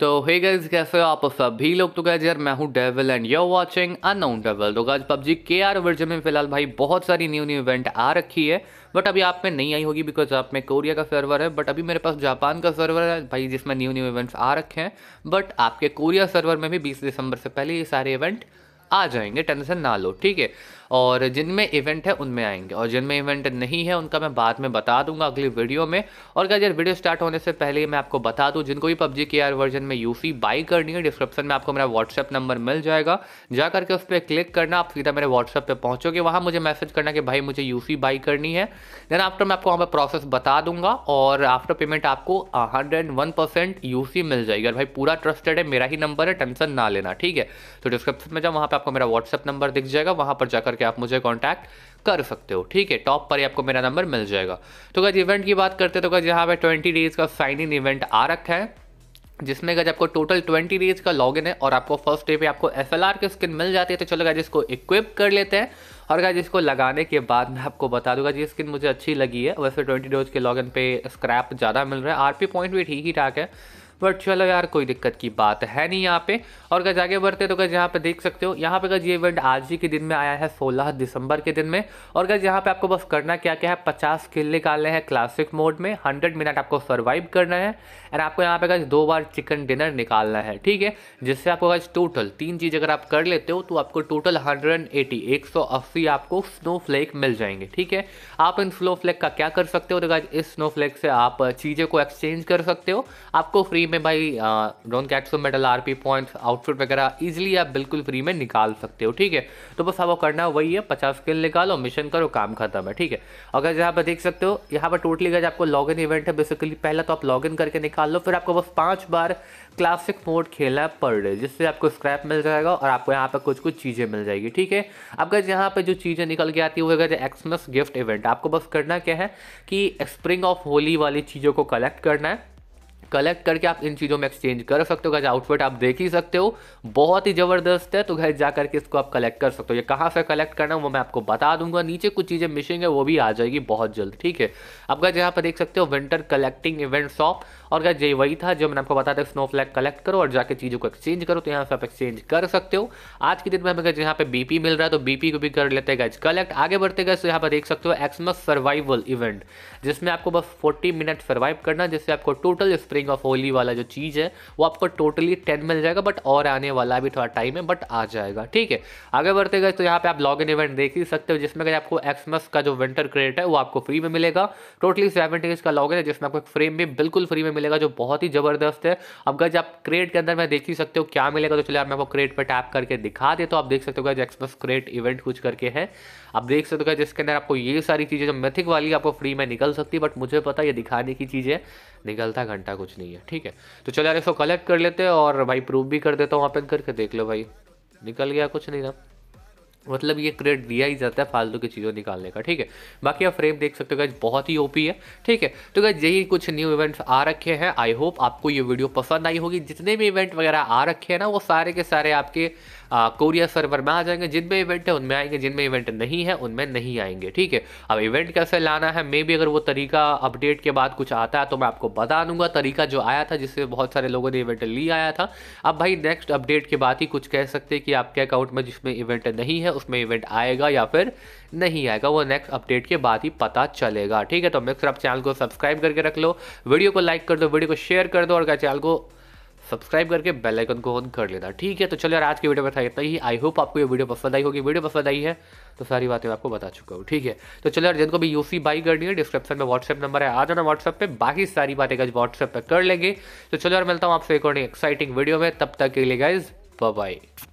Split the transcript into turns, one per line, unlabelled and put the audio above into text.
तो hey guys कैसे हो आप सभी लोग तो गाइस यार मैं हूँ Devil and you're watching unknown Devil तो guys PUBG K R version में फिलहाल भाई बहुत सारी न्यू न्यू इवेंट आ रखी है बट अभी आप में नहीं आई होगी बिकॉज आप में कोरिया का सर्वर है बट अभी मेरे पास जापान का सर्वर है भाई जिसमें न्यू न्यू इवेंट्स आ रखे हैं बट आपके कोरिया सर्वर में भी बीस दिसंबर से पहले ये सारे इवेंट आ जाएंगे टेंशन ना लो ठीक है और जिनमें इवेंट है उनमें आएंगे और जिनमें इवेंट नहीं है उनका मैं बाद में बता दूंगा अगली वीडियो में और क्या यार वीडियो स्टार्ट होने से पहले मैं आपको बता दूँ जिनको भी पबजी के आर वर्जन में यूसी बाई करनी है डिस्क्रिप्शन में आपको मेरा व्हाट्सअप नंबर मिल जाएगा जा करके उस पर क्लिक करना आप सीधा मेरे व्हाट्सअप पर पहुँचोगे वहाँ मुझे मैसेज करना कि भाई मुझे यूसी बाई करनी है देन आफ्टर मैं आपको वहाँ पर प्रोसेस बता दूंगा और आफ्टर पेमेंट आपको हंड्रेड वन परसेंट यूसी मिल जाएगी और भाई पूरा ट्रस्टेड है मेरा ही नंबर है टेंशन ना लेना ठीक है तो डिस्क्रिप्शन में जाओ वहाँ पर आपको मेरा व्हाट्सअप नंबर दिख जाएगा वहाँ पर जाकर करके आप मुझे कॉन्टैक्ट कर सकते हो ठीक है टॉप पर ही आपको मेरा नंबर मिल जाएगा तो अगर इवेंट की बात करते हैं तो अगर यहाँ पे ट्वेंटी डेज का साइन इन इवेंट आ रखा है जिसमें गज आपको टोटल ट्वेंटी डेज का लॉगिन है और आपको फर्स्ट डे पे आपको एफ एल आर की स्किन मिल जाती है तो चलो गज इसको इक्विप कर लेते हैं और गज इसको लगाने के बाद मैं आपको बता दूंगा जी स्किन मुझे अच्छी लगी है वैसे ट्वेंटी डेज के लॉगिन पे स्क्रैप ज़्यादा मिल रहा है आर पॉइंट भी ठीक ही ठाक है बट चलो यार कोई दिक्कत की बात है नहीं यहाँ पे और अगर आगे बढ़ते तो अगर यहाँ पे देख सकते हो यहाँ पे अगर ये इवेंट आज ही के दिन में आया है 16 दिसंबर के दिन में और अगर यहाँ पे आपको बस करना क्या क्या है पचास किल निकालने हैं क्लासिक मोड में हंड्रेड मिनट आपको सर्वाइव करना है एंड आपको यहाँ पे अगर दो बार चिकन डिनर निकालना है ठीक है जिससे आपको अगर टोटल तीन चीज़ अगर आप कर लेते हो तो आपको टोटल हंड्रेड एटी आपको स्नो फ्लेक मिल जाएंगे ठीक है आप इन स्नो फ्लेक का क्या कर सकते हो तो इस स्नो फ्लेक से आप चीज़ें को एक्सचेंज कर सकते हो आपको फ्री में भाई ड्रोन कैट्सो medal R P points outfit वगैरह ईजिली आप बिल्कुल फ्री में निकाल सकते हो ठीक है तो बस आपको करना वही है पचास स्किल निकालो मिशन करो काम खत्म है ठीक है अगर जहाँ पर देख सकते हो यहाँ पर टोटली अगर आपको लॉग इवेंट है बेसिकली पहला तो आप लॉग करके निकाल लो फिर आपको बस पाँच बार क्लासिक मोड खेलना पर डे जिससे आपको स्क्रैप मिल जाएगा और आपको यहाँ पर कुछ कुछ चीज़ें मिल जाएगी ठीक है अब अगर यहाँ पर जो चीज़ें निकल के आती है वो अगर एक्समस गिफ्ट इवेंट आपको बस करना क्या है कि स्प्रिंग ऑफ होली वाली चीज़ों को कलेक्ट करना है कलेक्ट करके आप इन चीज़ों में एक्सचेंज कर सकते हो गैज आउटफिट आप देख ही सकते हो बहुत ही ज़बरदस्त है तो घर जा करके इसको आप कलेक्ट कर सकते हो ये कहाँ से कलेक्ट करना है वो मैं आपको बता दूंगा नीचे कुछ चीज़ें मिसिंग है वो भी आ जाएगी बहुत जल्द ठीक है अब गैज यहाँ पर देख सकते हो विंटर कलेक्टिंग इवेंट शॉप और गैज ये वही था जो मैंने आपको बताया था स्नो फ्लैग कलेक्ट करो और जाके चीज़ों को एक्सचेंज करो तो यहाँ से आप एक्सचेंज कर सकते हो आज के दिन में हमें गैज यहाँ पर बीपी मिल रहा है तो बीपी को भी कर लेते हैं गैज कलेक्ट आगे बढ़ते गए तो यहाँ पर देख सकते हो एक्समस सर्वाइवल इवेंट जिसमें आपको बस फोर्टी मिनट सर्वाइव करना जिससे आपको total spray ring of Holi वाला जो चीज़ है वो आपको टोटली टेन मिल जाएगा बट और आने वाला भी थोड़ा टाइम है बट आ जाएगा ठीक है आगे बढ़ते गए तो यहाँ पे आप लॉग इन इवेंट देख ही सकते हो जिसमें कि आपको एक्समस का जो विंटर क्रेडिट है वो आपको फ्री में मिलेगा टोटली सेवन डेज का लॉग है जिसमें आपको एक फ्रेम भी बिल्कुल फ्री में मिलेगा जो बहुत ही ज़बरदस्त है अब गज आप क्रेड के अंदर में देख ही सकते हो क्या मिलेगा तो चलिए आप मैं आपको क्रेड पर टैप करके दिखा दे तो आप देख सकते हो गज एक्समस क्रेड इवेंट कुछ करके है आप देख सकते हो जिसके अंदर आपको ये सारी चीज़ें जो मेथिक वाली आपको फ्री में निकल सकती है बट मुझे पता ये दिखाने की चीज़ है निकलता घंटा कुछ नहीं है ठीक है तो चलो यार इसको कलेक्ट कर लेते हैं और भाई प्रूव भी कर देता हूँ ओपन करके देख लो भाई निकल गया कुछ नहीं ना मतलब ये क्रेडिट दिया ही जाता है फालतू की चीज़ों निकालने का ठीक है बाकी आप फ्रेम देख सकते हो गाइज बहुत ही ओपी है ठीक है तो गाइज यही कुछ न्यू इवेंट्स आ रखे हैं आई होप आपको ये वीडियो पसंद आई होगी जितने भी इवेंट वगैरह आ रखे हैं ना वो सारे के सारे आपके कोरिया सर्वर में आ जाएंगे जिनमें इवेंट है उनमें आएंगे जिनमें इवेंट नहीं है उनमें नहीं आएंगे ठीक है अब इवेंट कैसे लाना है मे भी अगर वो तरीका अपडेट के बाद कुछ आता है तो मैं आपको बता दूंगा तरीका जो आया था जिससे बहुत सारे लोगों ने इवेंट ली आया था अब भाई नेक्स्ट अपडेट के बाद ही कुछ कह सकते हैं कि आपके अकाउंट में जिसमें इवेंट नहीं है उसमें इवेंट आएगा या फिर नहीं आएगा वो नेक्स्ट अपडेट के बाद ही पता चलेगा ठीक है तो मिक्सर आप चैनल को सब्सक्राइब करके रख लो वीडियो को लाइक कर दो वीडियो को शेयर कर दो और क्या चैनल को सब्सक्राइब करके बेल आइकन को ऑन कर लेना ठीक है तो चलो यार आज की वीडियो में था इतना ही आई होप आपको ये वीडियो पसंद आई होगी वीडियो पसंद आई है तो सारी बातें आपको बता चुका हूँ ठीक है तो चलो यार जिनको भी यूसी बाई करनी है डिस्क्रिप्शन में व्हाट्सएप नंबर है आ जाना व्हाट्सएप पे बाकी सारी बातें आज व्हाट्सएप पर कर लेंगे तो चलो यार मिलता हूँ आपसे एक और एक्साइटिंग वीडियो में तब तक के लिए गाइज बाय